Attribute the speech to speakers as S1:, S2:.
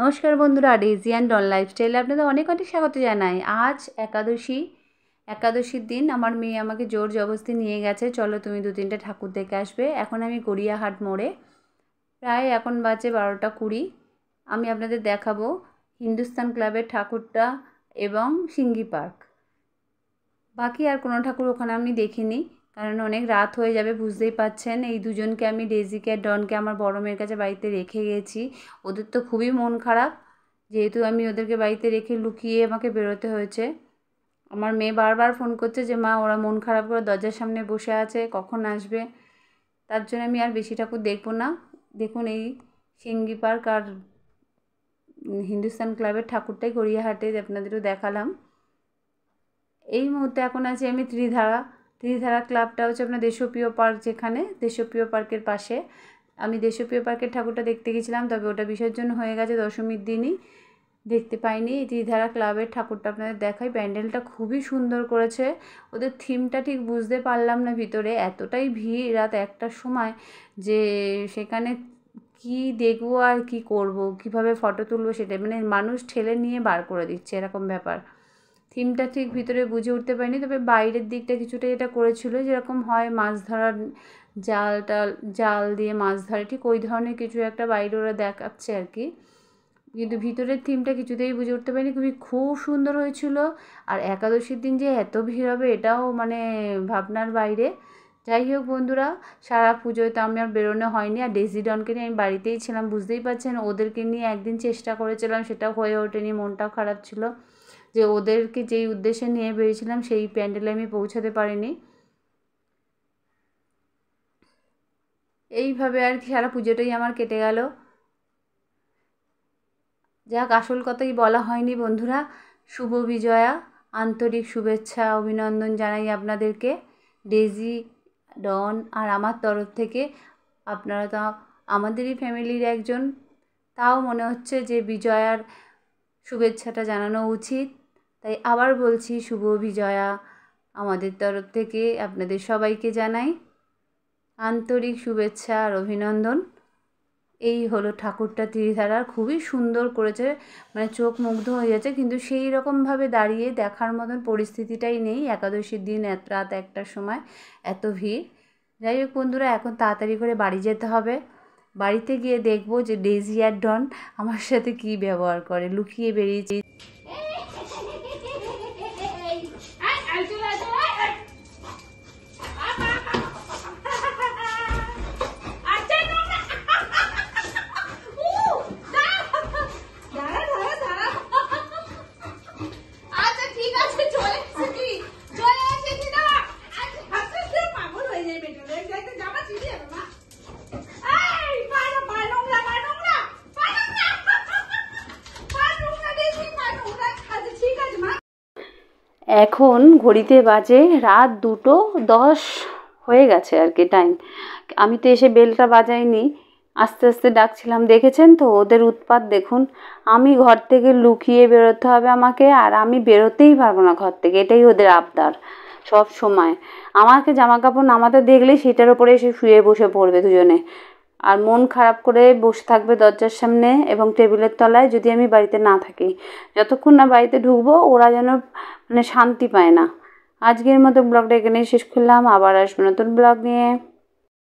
S1: নমস্কার বন্ধুরা daisy and ডন লাইফস্টাইলে আপনাদের অনেক অনেক স্বাগত জানাই আজ একাদশী একাদশীর দিন আমার মেয়ে আমাকে জোর জবস্তি নিয়ে গেছে চলো তুমি দু তিনটে ঠাকুর দেখে আসবে এখন আমি গড়িয়াহাট মোড়ে প্রায় এখন বাজে বারোটা কুড়ি আমি আপনাদের দেখাবো হিন্দুস্তান ক্লাবের ঠাকুরটা এবং সিঙ্গি পার্ক বাকি আর কোনো ঠাকুর ওখানে আমি দেখিনি কারণ অনেক রাত হয়ে যাবে বুঝতেই পাচ্ছেন এই দুজনকে আমি ডেজিকে আর ডনকে আমার বড় মেয়ের কাছে বাড়িতে রেখে গেছি ওদের তো খুবই মন খারাপ যেহেতু আমি ওদেরকে বাড়িতে রেখে লুকিয়ে আমাকে বেরোতে হয়েছে আমার মেয়ে বারবার ফোন করছে যে মা ওরা মন খারাপ করে দরজার সামনে বসে আছে কখন আসবে তার জন্য আমি আর বেশি ঠাকুর দেখবো না দেখুন এই সিঙ্গি পার্ক আর হিন্দুস্তান ক্লাবের ঠাকুরটাই গড়িয়াহাটে আপনাদেরও দেখালাম এই মুহূর্তে এখন আছি আমি ত্রিধারা ত্রিধারা ক্লাবটা হচ্ছে আপনার দেশপ্রিয় পার্ক যেখানে দেশপ্রিয় পার্কের পাশে আমি দেশপ্রিয় পার্কের ঠাকুরটা দেখতে গেছিলাম তবে ওটা বিসর্জন হয়ে গেছে দশমীর দিনই দেখতে পাইনি ত্রিধারা ক্লাবের ঠাকুরটা আপনাদের দেখাই প্যান্ডেলটা খুবই সুন্দর করেছে ওদের থিমটা ঠিক বুঝতে পারলাম না ভিতরে এতটাই ভিড় রাত একটার সময় যে সেখানে কি দেখবো আর কি করব কিভাবে ফটো তুলবো সেটা মানে মানুষ ঠেলে নিয়ে বার করে দিচ্ছে এরকম ব্যাপার থিমটা ঠিক ভিতরে বুঝে উঠতে পারিনি তবে বাইরের দিকটা কিছুটা যেটা করেছিল যেরকম হয় মাছ ধরার জাল টাল জাল দিয়ে মাছ ধরে ঠিক ওই ধরনের কিছু একটা বাইরে ওরা দেখাচ্ছে আর কি কিন্তু ভিতরের থিমটা কিছুতেই বুঝে উঠতে পারিনি খুবই খুব সুন্দর হয়েছিল আর একাদশীর দিন যে এত ভিড় হবে এটাও মানে ভাবনার বাইরে যাই হোক বন্ধুরা সারা পুজোয় তো আমি আর বেরোনো হয়নি আর ডেজিডনকে নিয়ে আমি বাড়িতেই ছিলাম বুঝতেই পারছেন ওদেরকে নিয়ে একদিন চেষ্টা করেছিলাম সেটা হয়ে ওঠেনি মনটাও খারাপ ছিল যে ওদেরকে যেই উদ্দেশ্যে নিয়ে বেরিয়েছিলাম সেই প্যান্ডেলে আমি পৌঁছাতে পারিনি এইভাবে আর কি সারা পুজোটাই আমার কেটে গেল যাক আসল কথাই বলা হয়নি বন্ধুরা শুভ বিজয়া আন্তরিক শুভেচ্ছা অভিনন্দন জানাই আপনাদেরকে ডেজি ডন আর আমার তরফ থেকে আপনারা তো আমাদেরই ফ্যামিলির একজন তাও মনে হচ্ছে যে বিজয়ার শুভেচ্ছাটা জানানো উচিত তাই আবার বলছি শুভ বিজয়া আমাদের তরফ থেকে আপনাদের সবাইকে জানাই আন্তরিক শুভেচ্ছা আর অভিনন্দন এই হলো ঠাকুরটা তিরিধারা খুবই সুন্দর করেছে মানে চোখ মুগ্ধ হয়ে যাচ্ছে কিন্তু সেই রকমভাবে দাঁড়িয়ে দেখার মতন পরিস্থিতিটাই নেই একাদশীর দিন এত রাত একটার সময় এত ভিড় যাই হোক বন্ধুরা এখন তাড়াতাড়ি করে বাড়ি যেতে হবে বাড়িতে গিয়ে দেখবো যে ডেজি আর ডন আমার সাথে কি ব্যবহার করে লুকিয়ে বেরিয়েছি এখন ঘড়িতে বাজে রাত দুটো দশ হয়ে গেছে আর কি টাইম আমি তো এসে বেলটা বাজাইনি আস্তে আস্তে ডাকছিলাম দেখেছেন তো ওদের উৎপাত দেখুন আমি ঘর থেকে লুকিয়ে বেরোতে হবে আমাকে আর আমি বেরোতেই পারবো না ঘর থেকে এটাই ওদের আবদার সব সময় আমাকে জামা কাপড় নামাতে দেখলে সেটার ওপরে এসে শুয়ে বসে পড়বে দুজনে আর মন খারাপ করে বসে থাকবে দরজার সামনে এবং টেবিলের তলায় যদি আমি বাড়িতে না থাকি যতক্ষণ না বাড়িতে ঢুকবো ওরা যেন মানে শান্তি পায় না আজকের মতো ব্লগটা এখানেই শেষ করলাম আবার আসবো নতুন ব্লগ নিয়ে